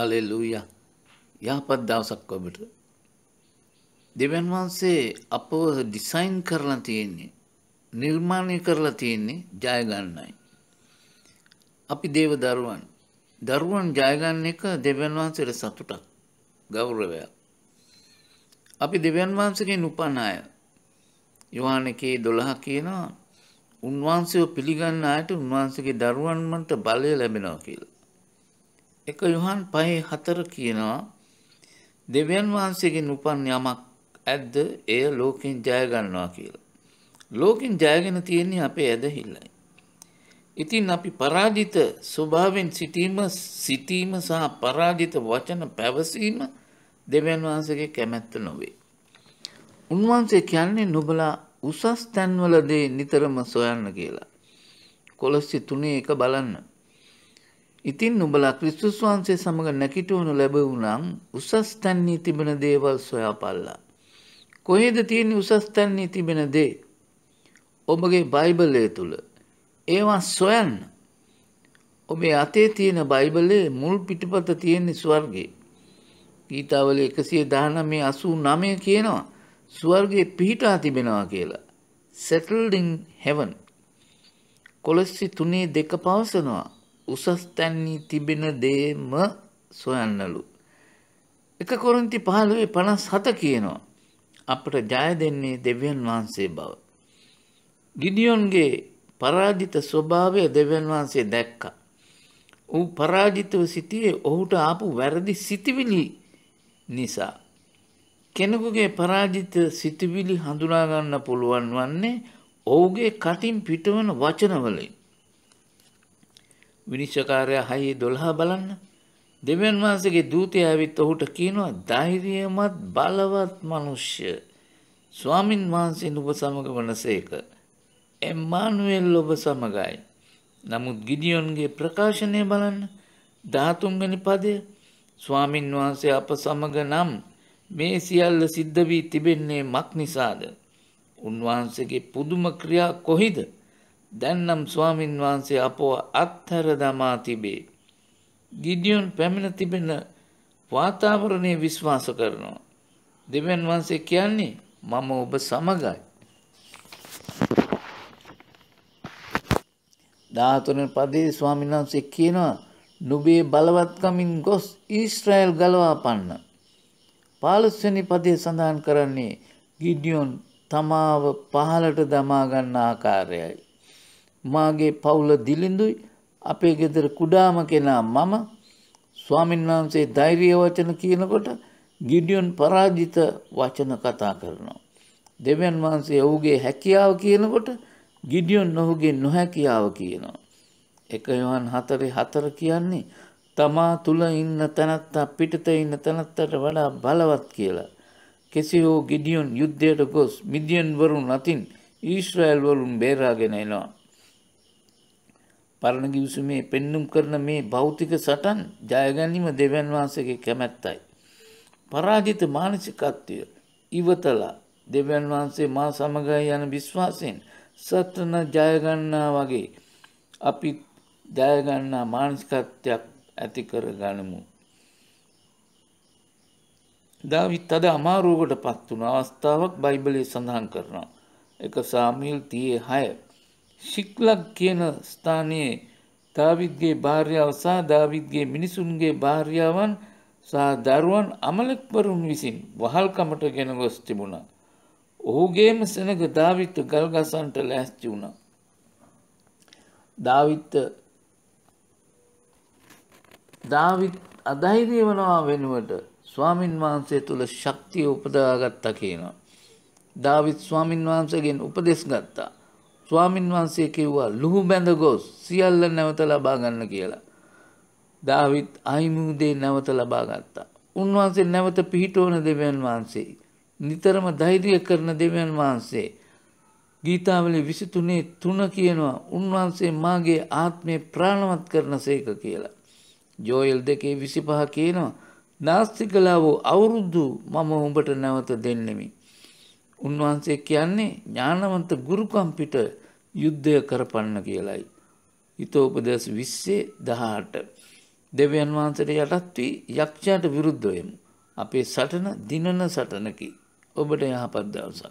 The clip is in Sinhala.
අලෙලූය යහපත් දවසක් ඔබට දෙවන් වහන්සේ අපව ඩිසයින් කරලා තියෙන්නේ නිර්මාණය කරලා තියෙන්නේ ජයගන්නයි. අපි දේව දරුවන් දරුවන් ජයගන්න එක දෙවන් වහන්සේට සතුටක් ගෞරවයක්. අපි දෙවන් වහන්සේගේ නුපන් අය යොහාන එකේ 12 කියනවා උන්වහන්සේව පිළිගන්න අයට උන්වහන්සේගේ දරුවන්මන්ට බලය ලැබෙනවා කියලා. එක යොහන් පහේ හතර කියනවා දෙවියන් වහන්සේගෙන් උපන් යමක් ඇද්ද එය ලෝකින් ජයගන්නවා කියලා. ලෝකින් ජයගෙන තියෙන්නේ අපේ ඇදහිල්ලයි. ඉතින් අපි පරාජිත ස්වභාවෙන් සිටීම සිටීම සහ පරාජිත වචන පැවසීම දෙවියන් වහන්සේගේ කැමැත්ත නොවේ. උන්වහන්සේ කියන්නේ නොබලා උසස් තැන්වලදේ නිතරම සොයන්න කියලා. කොලොස්සි තුනේ එක බලන්න. ඉතින් නුඹලා ක්‍රිස්තුස් වහන්සේ සමඟ නැකිටුවනු ලැබවුනම් උසස් තැන්නේ තිබෙන දේවල් සොයාපල්ලා. කොහේද තියෙන උසස් තැන්නේ තිබෙන දේ. ඔබගේ බයිබලය තුළ. ඒවා සොයන්න. ඔබේ අතේ තියෙන බයිබලේ මුල් පිටිපත තියෙන්නේ ස්වර්ගේ. ගීතාවල එකසිය දානමේ අසූ නමය කියනවා ස්වර්ගේ පිහිටා තිබෙනවා කියලා. සැටල්ඩිං හැවන්. කොලස්සි තුනේ දෙක පවසනවා. උසස් තැන්නේ තිබෙන දේම සොයන්නලු. එක කොරින්ති පහළුවේ පනස් හත කියනවා. අපට ජය දෙන්නේ දෙවියන් වහන්සේ බව. ගිඩියොන්ගේ පරාජිත ස්වභාවය දෙවන් වහන්සේ දැක්ක. ඌ පරාජිතව සිටියේ ඔහුට ආපු වැරදි සිතිවිලි නිසා. කෙනෙකුගේ පරාජිත සිතිවිලි හඳුනාගන්න පුළුවන් වන්නේ ඔහුගේ කටින් පිටවන වචනවලින්. විනිශ්චකාරයා හයේ දොළහා බලන්න දෙවන් වහන්සේගේ දූතය ඇවිත් ඔහුට කියනවා ධෛරියමත් බලවත් මනුෂ්‍ය ස්වාමින් වහන්සේන් ඔබ සමග වනසේක එම්මානුවෙල් ඔබ සමගයි නමුත් ගිඩියොන්ගේ ප්‍රකාශනය බලන්න ධාතුන්ගනි පදය ස්වාමින් වහන්සේ අප සමග නම් මේ සියල්ල සිද්ධ වී තිබෙන්නේ මක් නිසාද උන්වහන්සේගේ පුදුම ක්‍රියා කොහිද දැන්නම් ස්වාමින් වහන්සේ අපව අත්හැර දමා තිබේ. ගිඩියොන් පැමිණ තිබෙන වාතාවරණය විශ්වාස කරනවා. දෙවන් වහන්සේ කියන්නේ මම ඔබ සමගයි. ධාතුරෙන් පදේ ස්වාමීන් වහන්සේ කියනවා නුබේ බලවත්කමින් ගොස් ඊස්රායල් ගලවා පන්න. පාලස්වනි පදේ සඳහන් කරන්නේ ගිඩියොන් තමාව පහලට දමාගන්න ආකාරයයි. මාගේ පවුල දිලිඳුයි අපේ ගෙදර කුඩාම කෙනා මම ස්වාමීන් වහන්සේ ධෛර්ය වචන කියනකොට ගිඩියොන් පරාජිත වචන කතා කරනවා. දෙවියන් වහන්සේ ඔහුගේ හැකියාව කියනකොට ගිඩියොන් ඔහුගේ නොහැකියාව කියනවා. එක යොහන් හතරේ හතර කියන්නේ තමා තුළ ඉන්න තැනත්තා පිටත ඉන්න තැනත්තට වඩා බලවත් කියලා. කෙසේ හෝ ගිඩියොන් යුද්ධයට ගොස් මිදියන්වරුන් අතින් ඊශ්‍රයිල්වරුන් බේරාගෙන එනවා. පරණ ගිවිසුමේ පෙන්නුම් කරන මේ භෞතික සටන් ජයගැනීම දෙවන් වහන්සේගේ කැමැත්තයි. පරාජිත මානසිකත්වය ඉවතලා දෙවන් වහන්සේ මා සමගයි යන විශ්වාසයෙන් සත්‍රන ජයගන්නා වගේ අපි ජයගන්නා මානසිකත්වයක් ඇති කර ගනමු. දාවිත් අද අමාරුවකට පත් වුණු අවස්ථාවක් බයිබලයේ සඳහන් කරනවා. එක සාමීල් තියේ හය ශික්ලක් කියන ස්ථානයේ දාවිද්ගේ භාර්යාව සහ දාවිද්ගේ මිනිසුන්ගේ භාර්යාවන් සහ දරුවන් අමලෙක්වරුන් විසින් වහල්කමට ගෙන ගොස් තිබුණා. ඔහුගේම සෙනග දාවිත්ත ගල්ගසන්ට ලැස්ති වුණා. දාවිත්ත දාවිත් අධෛරය වනවා වෙනුවට ස්වාමින් වහන්සේ තුළ ශක්තිය උපදාගත්තා කියනවා. දාවිත් ස්වාමින් වහන්සගෙන් උපදෙස් ගත්තා. ස්වාමින් වහන්සේ කිව්වා ලුහු බැඳ ගොස් සියල්ල නැවත ලබා ගන්න කියලා. දාවිත් අහිමූදේ නැවත ලබා ගත්තා. උන්වහන්සේ නැවත පිහිටෝන දෙවියන් වහන්සේ. නිතරම ධෛර්ය කරන දෙවියන් වහන්සේ. ගීතාවලේ විසිතුනේ තුන කියනවා උන්වහන්සේ මාගේ ආත්මය ප්‍රාණවත් කරන සේක කියලා. ජෝයල් දෙකේ විසිපහ කියනවා නාස්තිකලා වූ අවුරුද්දු මම උඹට නැවත දෙන්නෙමි. උන්වහන්සේ කියන්නේ ඥානවන්ත ගුරුකම් පිට යුද්ධය කරපන්න කියලයි. හිතෝපදේශ 20 18 දෙවියන් වහන්සේට යටත් වී යක්ෂයාට විරුද්ධ වෙමු. අපේ සටන දිනන සටනකි. ඔබට යහපත් දවසක්.